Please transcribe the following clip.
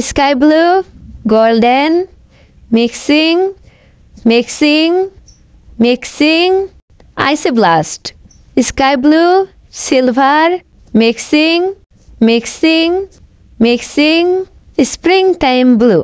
sky blue, golden, mixing, mixing, mixing, isoblast, sky blue, silver, mixing, mixing, mixing, springtime blue.